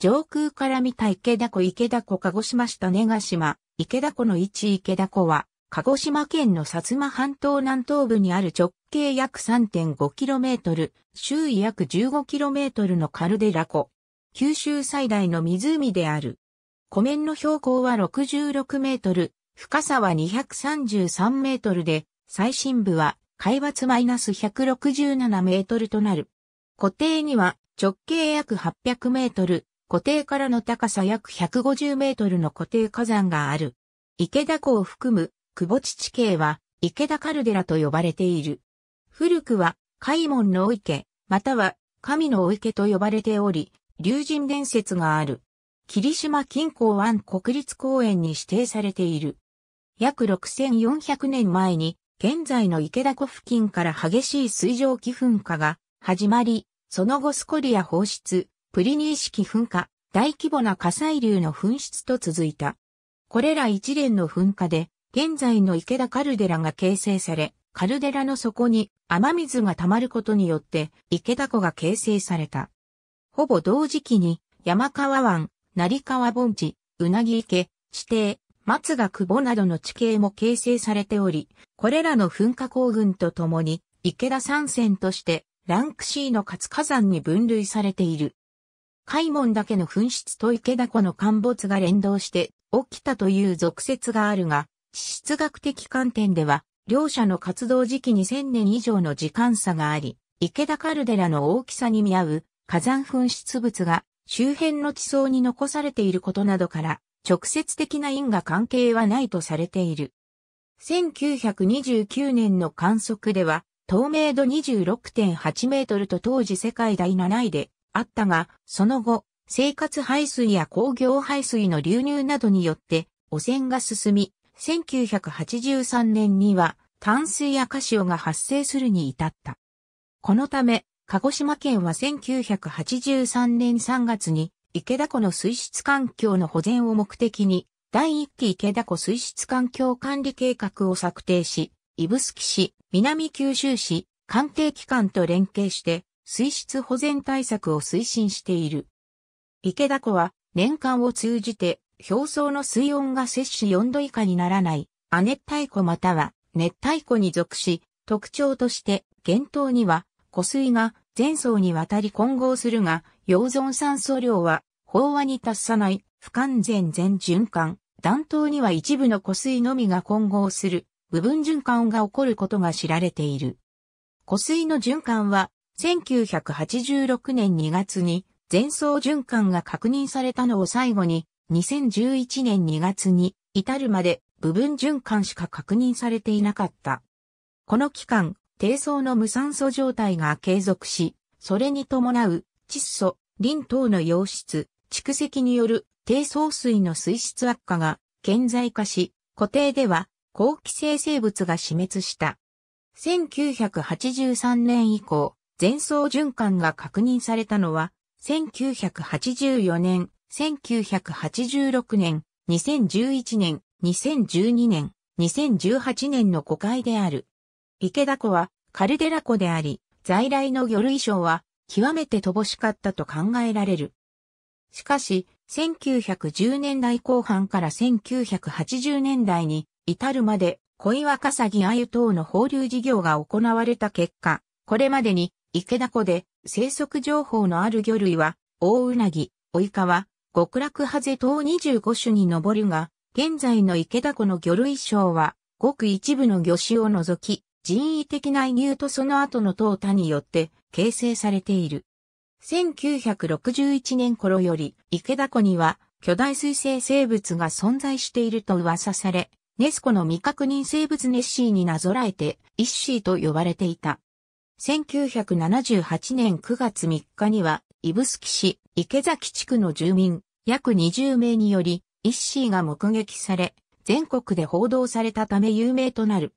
上空から見た池田湖池田湖鹿児島市根ヶ島、池田湖の位置池田湖は、鹿児島県の薩摩半島南東部にある直径約 3.5km、周囲約 15km のカルデラ湖。九州最大の湖である。湖面の標高は66メートル、深さは233メートルで、最深部は海抜マイナス167メートルとなる。湖底には直径約800メートル、湖底からの高さ約150メートルの湖底火山がある。池田湖を含む久保地地形は池田カルデラと呼ばれている。古くは海門のお池、または神のお池と呼ばれており、竜神伝説がある。霧島近郊湾国立公園に指定されている。約6400年前に、現在の池田湖付近から激しい水蒸気噴火が始まり、その後スコリア放出、プリニー式噴火、大規模な火砕流の噴出と続いた。これら一連の噴火で、現在の池田カルデラが形成され、カルデラの底に雨水が溜まることによって池田湖が形成された。ほぼ同時期に山川湾、成川盆地、うなぎ池、地底、松が久保などの地形も形成されており、これらの噴火口群とともに池田山線としてランク C の活火山に分類されている。開門岳の噴出と池田湖の陥没が連動して起きたという俗説があるが、地質学的観点では、両者の活動時期に1000年以上の時間差があり、池田カルデラの大きさに見合う火山噴出物が周辺の地層に残されていることなどから、直接的な因果関係はないとされている。1929年の観測では、透明度26.8メートルと当時世界第7位で、あったが、その後、生活排水や工業排水の流入などによって汚染が進み、1983年には淡水や赤潮が発生するに至った。このため、鹿児島県は1983年3月に池田湖の水質環境の保全を目的に第1期池田湖水質環境管理計画を策定し、指宿市、南九州市、官邸機関と連携して水質保全対策を推進している。池田湖は年間を通じて表層の水温が摂氏4度以下にならない亜熱帯湖または熱帯湖に属し、特徴として源頭には湖水が前層にわたり混合するが、溶存酸素量は飽和に達さない不完全全循環、暖頭には一部の湖水のみが混合する部分循環が起こることが知られている。湖水の循環は1986年2月に前奏循環が確認されたのを最後に、2011年2月に至るまで部分循環しか確認されていなかった。この期間、低層の無酸素状態が継続し、それに伴う窒素、リン等の溶質、蓄積による低層水の水質悪化が顕在化し、固定では後期生成物が死滅した。1983年以降、前奏循環が確認されたのは、1984年、1986年、2011年、2012年、2018年の5回である。池田湖はカルデラ湖であり、在来の魚類賞は極めて乏しかったと考えられる。しかし、1910年代後半から1980年代に至るまで、小岩笠木鮎等の放流事業が行われた結果、これまでに池田湖で生息情報のある魚類は、大うなぎ、川、極楽ハゼ等25種に上るが、現在の池田湖の魚類賞は、ごく一部の魚種を除き、人為的な移入とその後の淘汰によって形成されている。1961年頃より、池田湖には巨大水生生物が存在していると噂され、ネスコの未確認生物ネッシーになぞらえて、イッシーと呼ばれていた。1978年9月3日には、スキ市池崎地区の住民約20名により、イッシーが目撃され、全国で報道されたため有名となる。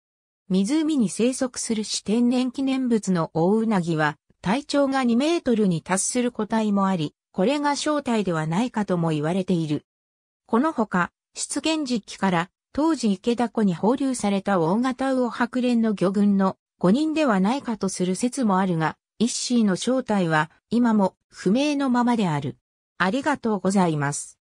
湖に生息する四天然記念物の大うなぎは、体長が2メートルに達する個体もあり、これが正体ではないかとも言われている。このほか、出現時期から、当時池田湖に放流された大型魚白蓮の魚群の5人ではないかとする説もあるが、イッシーの正体は今も不明のままである。ありがとうございます。